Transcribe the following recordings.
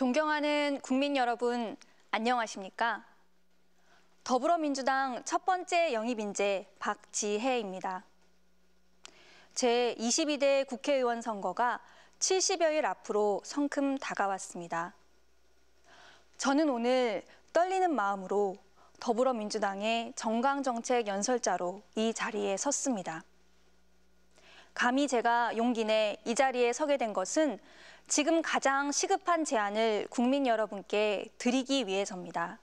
존경하는 국민 여러분, 안녕하십니까? 더불어민주당 첫 번째 영입인재 박지혜입니다. 제22대 국회의원 선거가 70여일 앞으로 성큼 다가왔습니다. 저는 오늘 떨리는 마음으로 더불어민주당의 정강정책 연설자로 이 자리에 섰습니다. 감히 제가 용기 내 이 자리에 서게 된 것은 지금 가장 시급한 제안을 국민 여러분께 드리기 위해서입니다.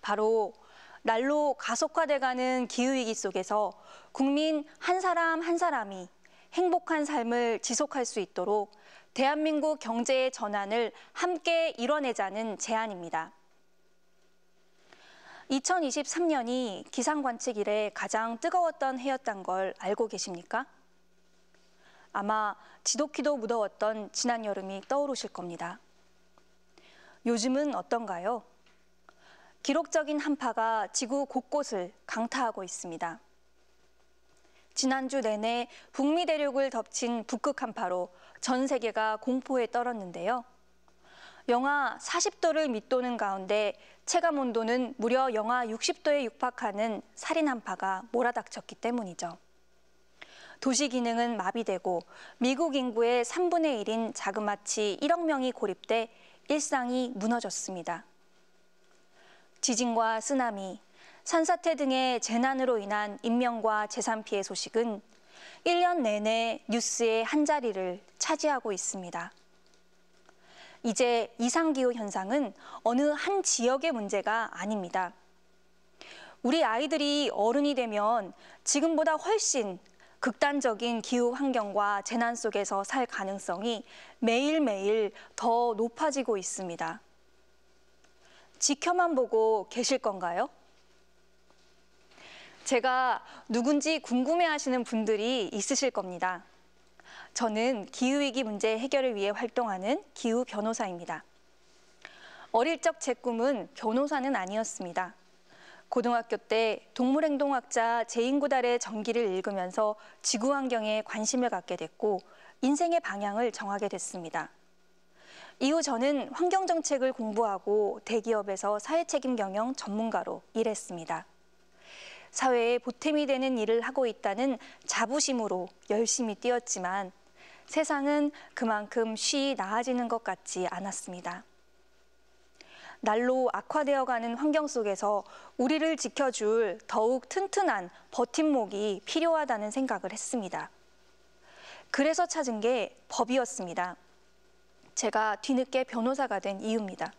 바로 날로 가속화돼가는 기후위기 속에서 국민 한 사람 한 사람이 행복한 삶을 지속할 수 있도록 대한민국 경제의 전환을 함께 이뤄내자는 제안입니다. 2023년이 기상관측 이래 가장 뜨거웠던 해였단 걸 알고 계십니까? 아마 지독히도 무더웠던 지난 여름이 떠오르실 겁니다. 요즘은 어떤가요? 기록적인 한파가 지구 곳곳을 강타하고 있습니다. 지난주 내내 북미 대륙을 덮친 북극 한파로 전 세계가 공포에 떨었는데요. 영하 40도를 밑도는 가운데 체감 온도는 무려 영하 60도에 육박하는 살인 한파가 몰아닥쳤기 때문이죠. 도시 기능은 마비되고 미국 인구의 3분의 1인 자그마치 1억 명이 고립돼 일상이 무너졌습니다. 지진과 쓰나미, 산사태 등의 재난으로 인한 인명과 재산 피해 소식은 1년 내내 뉴스의 한자리를 차지하고 있습니다. 이제 이상기후 현상은 어느 한 지역의 문제가 아닙니다. 우리 아이들이 어른이 되면 지금보다 훨씬 극단적인 기후 환경과 재난 속에서 살 가능성이 매일매일 더 높아지고 있습니다. 지켜만 보고 계실 건가요? 제가 누군지 궁금해하시는 분들이 있으실 겁니다. 저는 기후위기 문제 해결을 위해 활동하는 기후 변호사입니다. 어릴 적 제 꿈은 변호사는 아니었습니다. 고등학교 때 동물행동학자 제인구달의 전기를 읽으면서 지구 환경에 관심을 갖게 됐고 인생의 방향을 정하게 됐습니다. 이후 저는 환경 정책을 공부하고 대기업에서 사회 책임 경영 전문가로 일했습니다. 사회에 보탬이 되는 일을 하고 있다는 자부심으로 열심히 뛰었지만 세상은 그만큼 쉬이 나아지는 것 같지 않았습니다. 날로 악화되어가는 환경 속에서 우리를 지켜줄 더욱 튼튼한 버팀목이 필요하다는 생각을 했습니다. 그래서 찾은 게 법이었습니다. 제가 뒤늦게 변호사가 된 이유입니다.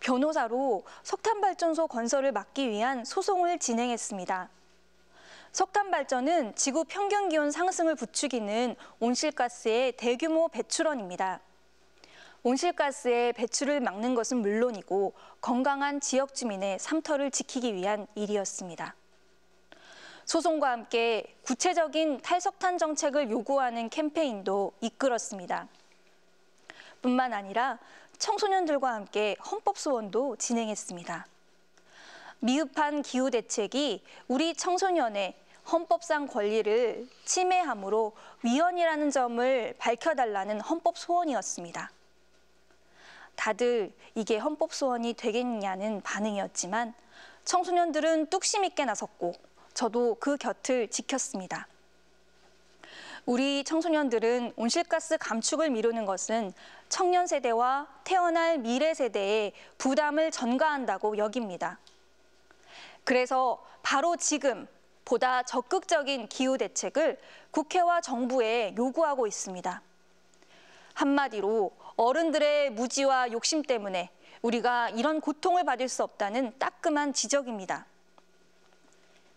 변호사로 석탄발전소 건설을 막기 위한 소송을 진행했습니다. 석탄발전은 지구 평균 기온 상승을 부추기는 온실가스의 대규모 배출원입니다. 온실가스의 배출을 막는 것은 물론이고 건강한 지역 주민의 삼터를 지키기 위한 일이었습니다. 소송과 함께 구체적인 탈석탄 정책을 요구하는 캠페인도 이끌었습니다. 뿐만 아니라 청소년들과 함께 헌법 소원도 진행했습니다. 미흡한 기후 대책이 우리 청소년의 헌법상 권리를 침해함으로 위헌이라는 점을 밝혀달라는 헌법 소원이었습니다. 다들 이게 헌법 소원이 되겠냐는 반응이었지만 청소년들은 뚝심 있게 나섰고 저도 그 곁을 지켰습니다. 우리 청소년들은 온실가스 감축을 미루는 것은 청년 세대와 태어날 미래 세대에 부담을 전가한다고 여깁니다. 그래서 바로 지금 보다 적극적인 기후 대책을 국회와 정부에 요구하고 있습니다. 한마디로 어른들의 무지와 욕심 때문에 우리가 이런 고통을 받을 수 없다는 따끔한 지적입니다.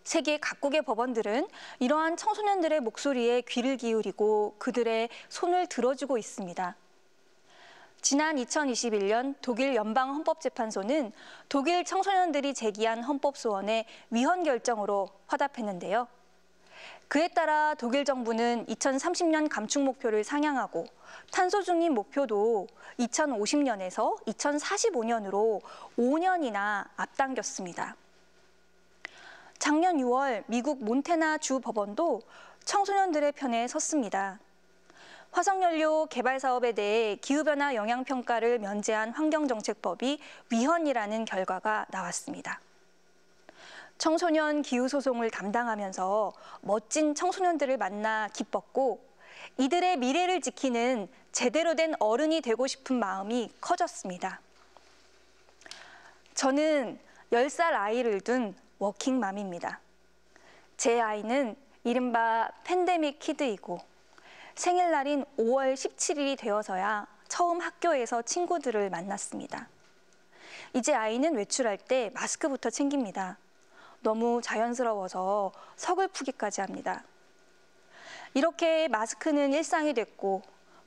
세계 각국의 법원들은 이러한 청소년들의 목소리에 귀를 기울이고 그들의 손을 들어주고 있습니다. 지난 2021년 독일 연방헌법재판소는 독일 청소년들이 제기한 헌법소원에 위헌 결정으로 화답했는데요. 그에 따라 독일 정부는 2030년 감축 목표를 상향하고 탄소 중립 목표도 2050년에서 2045년으로 5년이나 앞당겼습니다. 작년 6월 미국 몬테나 주 법원도 청소년들의 편에 섰습니다. 화석연료 개발 사업에 대해 기후변화 영향평가를 면제한 환경정책법이 위헌이라는 결과가 나왔습니다. 청소년 기후 소송을 담당하면서 멋진 청소년들을 만나 기뻤고 이들의 미래를 지키는 제대로 된 어른이 되고 싶은 마음이 커졌습니다. 저는 10살 아이를 둔 워킹맘입니다. 제 아이는 이른바 팬데믹 키드이고 생일날인 5월 17일이 되어서야 처음 학교에서 친구들을 만났습니다. 이제 아이는 외출할 때 마스크부터 챙깁니다. 너무 자연스러워서 서글프기까지 합니다. 이렇게 마스크는 일상이 됐고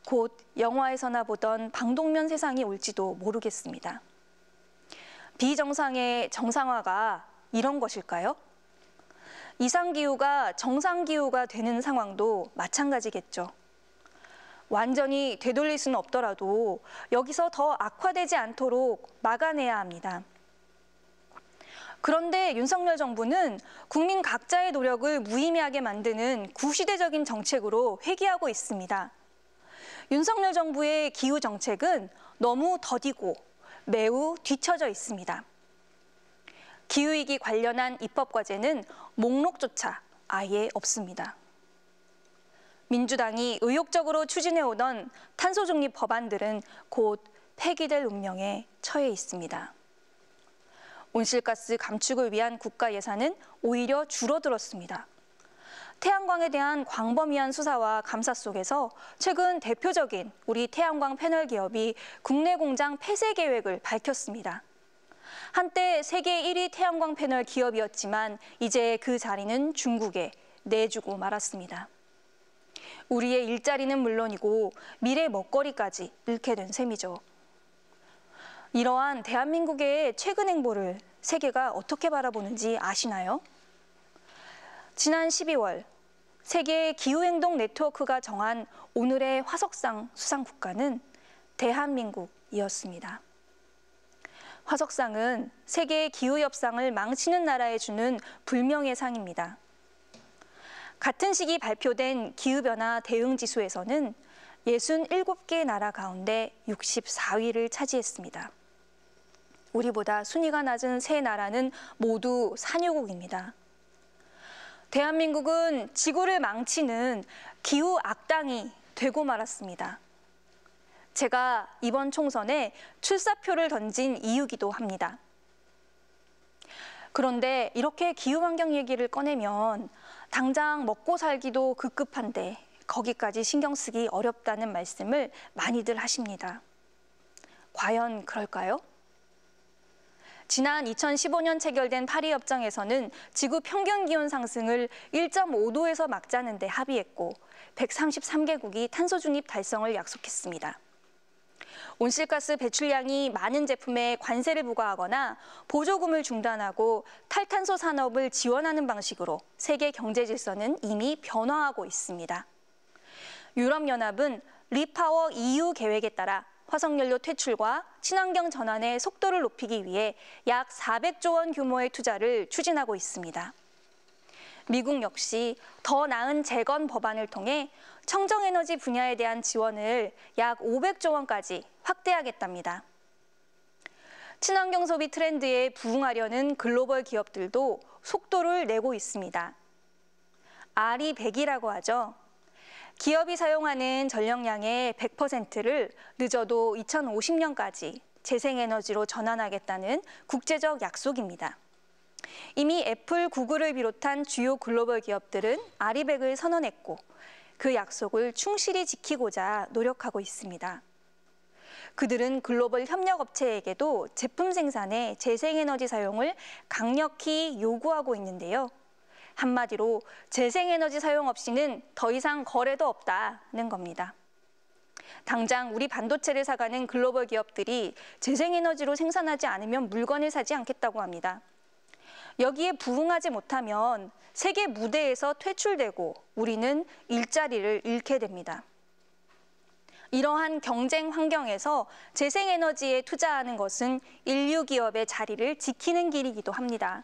곧 영화에서나 보던 방독면 세상이 올지도 모르겠습니다. 비정상의 정상화가 이런 것일까요? 이상기후가 정상기후가 되는 상황도 마찬가지겠죠. 완전히 되돌릴 수는 없더라도 여기서 더 악화되지 않도록 막아내야 합니다. 그런데 윤석열 정부는 국민 각자의 노력을 무의미하게 만드는 구시대적인 정책으로 회귀하고 있습니다. 윤석열 정부의 기후 정책은 너무 더디고 매우 뒤처져 있습니다. 기후위기 관련한 입법 과제는 목록조차 아예 없습니다. 민주당이 의욕적으로 추진해오던 탄소중립 법안들은 곧 폐기될 운명에 처해 있습니다. 온실가스 감축을 위한 국가 예산은 오히려 줄어들었습니다. 태양광에 대한 광범위한 수사와 감사 속에서 최근 대표적인 우리 태양광 패널 기업이 국내 공장 폐쇄 계획을 밝혔습니다. 한때 세계 1위 태양광 패널 기업이었지만 이제 그 자리는 중국에 내주고 말았습니다. 우리의 일자리는 물론이고 미래 먹거리까지 잃게 된 셈이죠. 이러한 대한민국의 최근 행보를 세계가 어떻게 바라보는지 아시나요? 지난 12월 세계 기후행동 네트워크가 정한 오늘의 화석상 수상 국가는 대한민국이었습니다. 화석상은 세계 기후협상을 망치는 나라에 주는 불명예 상입니다. 같은 시기 발표된 기후변화 대응지수에서는 67개 나라 가운데 64위를 차지했습니다. 우리보다 순위가 낮은 세 나라는 모두 산유국입니다. 대한민국은 지구를 망치는 기후 악당이 되고 말았습니다. 제가 이번 총선에 출사표를 던진 이유기도 합니다. 그런데 이렇게 기후 환경 얘기를 꺼내면 당장 먹고 살기도 급급한데 거기까지 신경 쓰기 어렵다는 말씀을 많이들 하십니다. 과연 그럴까요? 지난 2015년 체결된 파리 협정에서는 지구 평균 기온 상승을 1.5도에서 막자는 데 합의했고 133개국이 탄소 중립 달성을 약속했습니다. 온실가스 배출량이 많은 제품에 관세를 부과하거나 보조금을 중단하고 탈탄소 산업을 지원하는 방식으로 세계 경제 질서는 이미 변화하고 있습니다. 유럽연합은 리파워 EU 계획에 따라 화석연료 퇴출과 친환경 전환의 속도를 높이기 위해 약 400조 원 규모의 투자를 추진하고 있습니다. 미국 역시 더 나은 재건 법안을 통해 청정에너지 분야에 대한 지원을 약 500조 원까지 확대하겠답니다. 친환경 소비 트렌드에 부응하려는 글로벌 기업들도 속도를 내고 있습니다. 아리 100이라고 하죠. 기업이 사용하는 전력량의 100%를 늦어도 2050년까지 재생에너지로 전환하겠다는 국제적 약속입니다. 이미 애플, 구글을 비롯한 주요 글로벌 기업들은 아리백을 선언했고 그 약속을 충실히 지키고자 노력하고 있습니다. 그들은 글로벌 협력 업체에게도 제품 생산에 재생에너지 사용을 강력히 요구하고 있는데요. 한마디로 재생에너지 사용 없이는 더 이상 거래도 없다는 겁니다. 당장 우리 반도체를 사가는 글로벌 기업들이 재생에너지로 생산하지 않으면 물건을 사지 않겠다고 합니다. 여기에 부응하지 못하면 세계 무대에서 퇴출되고 우리는 일자리를 잃게 됩니다. 이러한 경쟁 환경에서 재생에너지에 투자하는 것은 인류 기업의 자리를 지키는 길이기도 합니다.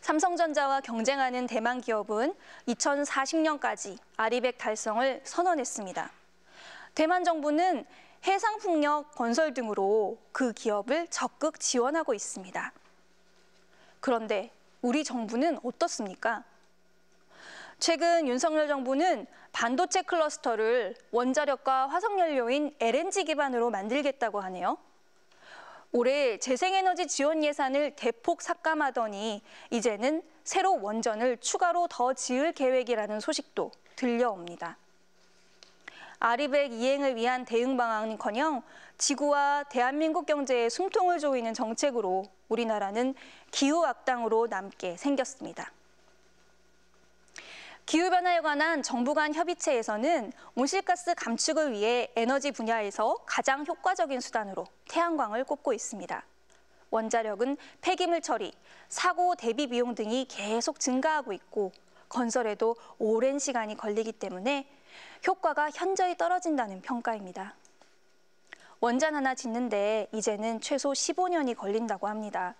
삼성전자와 경쟁하는 대만 기업은 2040년까지 아리백 달성을 선언했습니다. 대만 정부는 해상풍력 건설 등으로 그 기업을 적극 지원하고 있습니다. 그런데 우리 정부는 어떻습니까? 최근 윤석열 정부는 반도체 클러스터를 원자력과 화석연료인 LNG 기반으로 만들겠다고 하네요. 올해 재생에너지 지원 예산을 대폭 삭감하더니 이제는 새로 원전을 추가로 더 지을 계획이라는 소식도 들려옵니다. 아리백 이행을 위한 대응 방안커녕 지구와 대한민국 경제에 숨통을 조이는 정책으로 우리나라는 기후 악당으로 남게 생겼습니다. 기후변화에 관한 정부 간 협의체에서는 온실가스 감축을 위해 에너지 분야에서 가장 효과적인 수단으로 태양광을 꼽고 있습니다. 원자력은 폐기물 처리, 사고 대비 비용 등이 계속 증가하고 있고 건설에도 오랜 시간이 걸리기 때문에 효과가 현저히 떨어진다는 평가입니다. 원전 하나 짓는데 이제는 최소 15년이 걸린다고 합니다.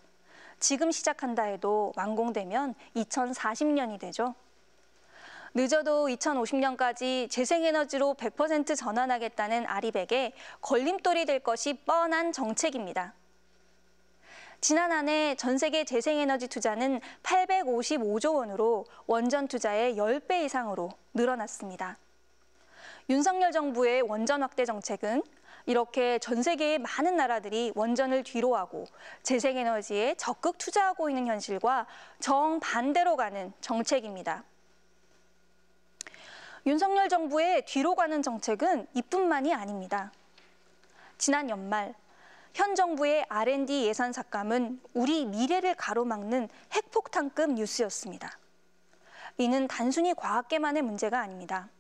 지금 시작한다 해도 완공되면 2040년이 되죠. 늦어도 2050년까지 재생에너지로 100% 전환하겠다는 아리백에 걸림돌이 될 것이 뻔한 정책입니다. 지난 한해 전 세계 재생에너지 투자는 855조 원으로 원전 투자의 10배 이상으로 늘어났습니다. 윤석열 정부의 원전 확대 정책은 이렇게 전 세계의 많은 나라들이 원전을 뒤로하고 재생에너지에 적극 투자하고 있는 현실과 정반대로 가는 정책입니다. 윤석열 정부의 뒤로 가는 정책은 이뿐만이 아닙니다. 지난 연말 현 정부의 R&D 예산 삭감은 우리 미래를 가로막는 핵폭탄급 뉴스였습니다. 이는 단순히 과학계만의 문제가 아닙니다.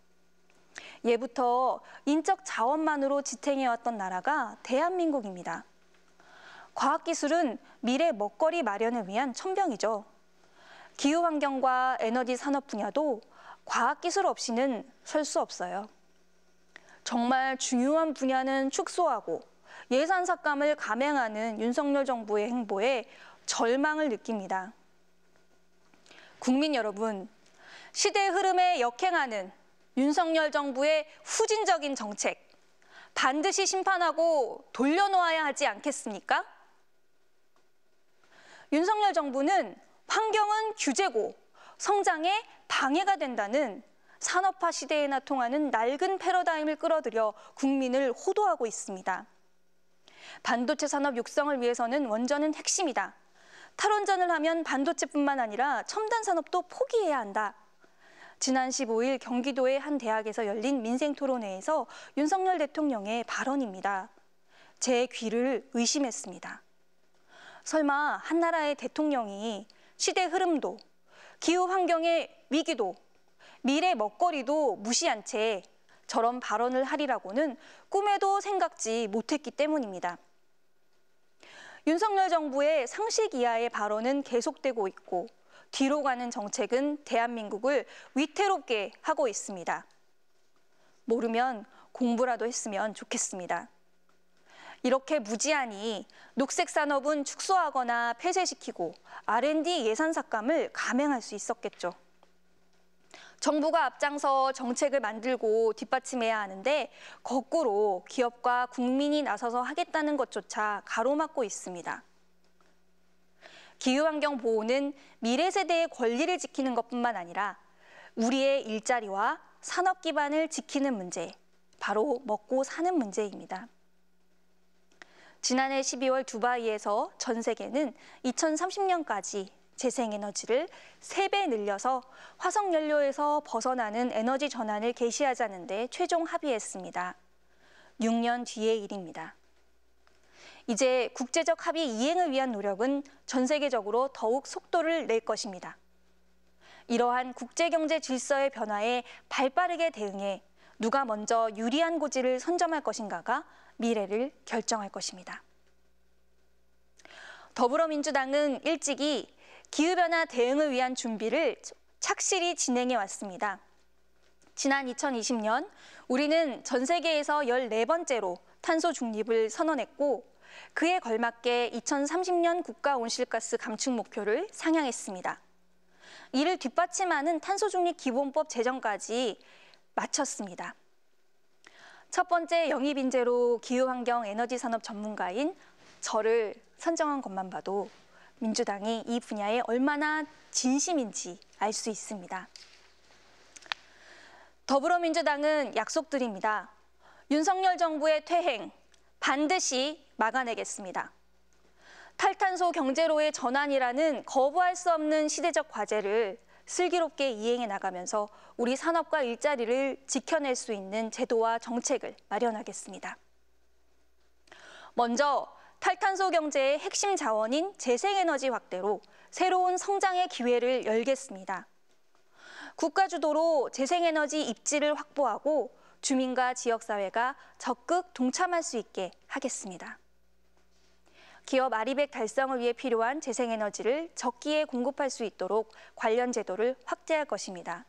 예부터 인적 자원만으로 지탱해왔던 나라가 대한민국입니다. 과학기술은 미래 먹거리 마련을 위한 천병이죠. 기후환경과 에너지 산업 분야도 과학기술 없이는 설 수 없어요. 정말 중요한 분야는 축소하고 예산 삭감을 감행하는 윤석열 정부의 행보에 절망을 느낍니다. 국민 여러분, 시대 흐름에 역행하는 윤석열 정부의 후진적인 정책 반드시 심판하고 돌려놓아야 하지 않겠습니까? 윤석열 정부는 환경은 규제고 성장에 방해가 된다는 산업화 시대에나 통하는 낡은 패러다임을 끌어들여 국민을 호도하고 있습니다. 반도체 산업 육성을 위해서는 원전은 핵심이다. 탈원전을 하면 반도체뿐만 아니라 첨단 산업도 포기해야 한다. 지난 15일 경기도의 한 대학에서 열린 민생 토론회에서 윤석열 대통령의 발언입니다. 제 귀를 의심했습니다. 설마 한나라의 대통령이 시대 흐름도 기후 환경의 위기도 미래 먹거리도 무시한 채 저런 발언을 하리라고는 꿈에도 생각지 못했기 때문입니다. 윤석열 정부의 상식 이하의 발언은 계속되고 있고 뒤로 가는 정책은 대한민국을 위태롭게 하고 있습니다. 모르면 공부라도 했으면 좋겠습니다. 이렇게 무지하니 녹색 산업은 축소하거나 폐쇄시키고 R&D 예산 삭감을 감행할 수 있었겠죠. 정부가 앞장서 정책을 만들고 뒷받침해야 하는데 거꾸로 기업과 국민이 나서서 하겠다는 것조차 가로막고 있습니다. 기후환경 보호는 미래 세대의 권리를 지키는 것뿐만 아니라 우리의 일자리와 산업 기반을 지키는 문제, 바로 먹고 사는 문제입니다. 지난해 12월 두바이에서 전 세계는 2030년까지 재생에너지를 세 배 늘려서 화석연료에서 벗어나는 에너지 전환을 개시하자는 데 최종 합의했습니다. 6년 뒤의 일입니다. 이제 국제적 합의 이행을 위한 노력은 전 세계적으로 더욱 속도를 낼 것입니다. 이러한 국제경제 질서의 변화에 발빠르게 대응해 누가 먼저 유리한 고지를 선점할 것인가가 미래를 결정할 것입니다. 더불어민주당은 일찍이 기후변화 대응을 위한 준비를 착실히 진행해 왔습니다. 지난 2020년 우리는 전 세계에서 14번째로 탄소 중립을 선언했고 그에 걸맞게 2030년 국가 온실가스 감축 목표를 상향했습니다. 이를 뒷받침하는 탄소중립 기본법 제정까지 마쳤습니다. 첫 번째 영입 인재로 기후 환경 에너지 산업 전문가인 저를 선정한 것만 봐도 민주당이 이 분야에 얼마나 진심인지 알 수 있습니다. 더불어민주당은 약속드립니다. 윤석열 정부의 퇴행 반드시 막아내겠습니다. 탈탄소 경제로의 전환이라는 거부할 수 없는 시대적 과제를 슬기롭게 이행해 나가면서 우리 산업과 일자리를 지켜낼 수 있는 제도와 정책을 마련하겠습니다. 먼저 탈탄소 경제의 핵심 자원인 재생에너지 확대로 새로운 성장의 기회를 열겠습니다. 국가 주도로 재생에너지 입지를 확보하고 주민과 지역사회가 적극 동참할 수 있게 하겠습니다. 기업 아리백 달성을 위해 필요한 재생에너지를 적기에 공급할 수 있도록 관련 제도를 확대할 것입니다.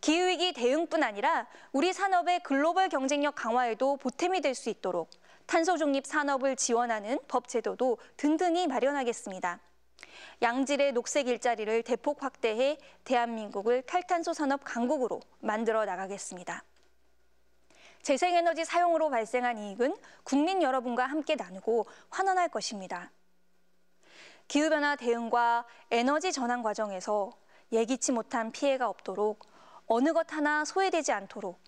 기후위기 대응뿐 아니라 우리 산업의 글로벌 경쟁력 강화에도 보탬이 될 수 있도록 탄소 중립 산업을 지원하는 법 제도도 든든히 마련하겠습니다. 양질의 녹색 일자리를 대폭 확대해 대한민국을 탈탄소 산업 강국으로 만들어 나가겠습니다. 재생에너지 사용으로 발생한 이익은 국민 여러분과 함께 나누고 환원할 것입니다. 기후변화 대응과 에너지 전환 과정에서 예기치 못한 피해가 없도록 어느 것 하나 소외되지 않도록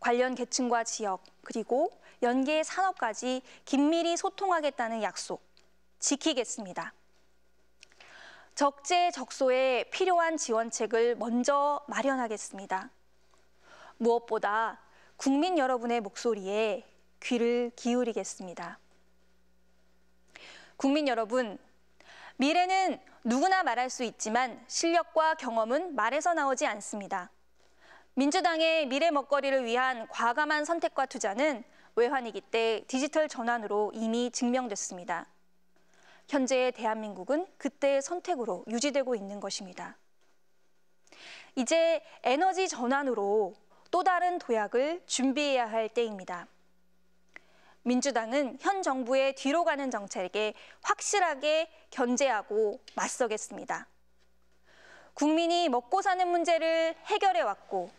관련 계층과 지역 그리고 연계 산업까지 긴밀히 소통하겠다는 약속 지키겠습니다. 적재적소에 필요한 지원책을 먼저 마련하겠습니다. 무엇보다 국민 여러분의 목소리에 귀를 기울이겠습니다. 국민 여러분, 미래는 누구나 말할 수 있지만 실력과 경험은 말에서 나오지 않습니다. 민주당의 미래 먹거리를 위한 과감한 선택과 투자는 외환위기 때 디지털 전환으로 이미 증명됐습니다. 현재의 대한민국은 그때의 선택으로 유지되고 있는 것입니다. 이제 에너지 전환으로 또 다른 도약을 준비해야 할 때입니다. 민주당은 현 정부의 뒤로 가는 정책에 확실하게 견제하고 맞서겠습니다. 국민이 먹고 사는 문제를 해결해 왔고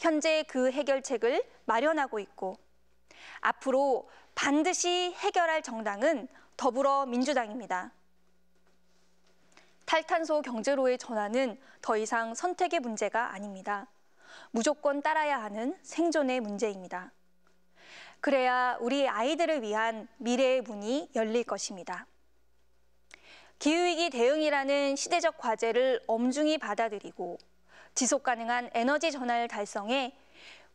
현재 그 해결책을 마련하고 있고 앞으로 반드시 해결할 정당은 더불어민주당입니다. 탈탄소 경제로의 전환은 더 이상 선택의 문제가 아닙니다. 무조건 따라야 하는 생존의 문제입니다. 그래야 우리 아이들을 위한 미래의 문이 열릴 것입니다. 기후위기 대응이라는 시대적 과제를 엄중히 받아들이고 지속 가능한 에너지 전환을 달성해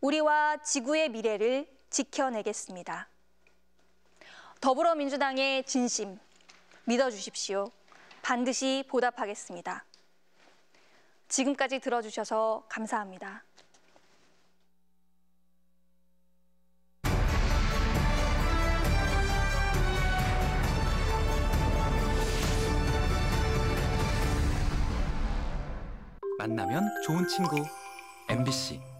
우리와 지구의 미래를 지켜내겠습니다. 더불어민주당의 진심 믿어주십시오. 반드시 보답하겠습니다. 지금까지 들어주셔서 감사합니다. 만나면 좋은 친구 MBC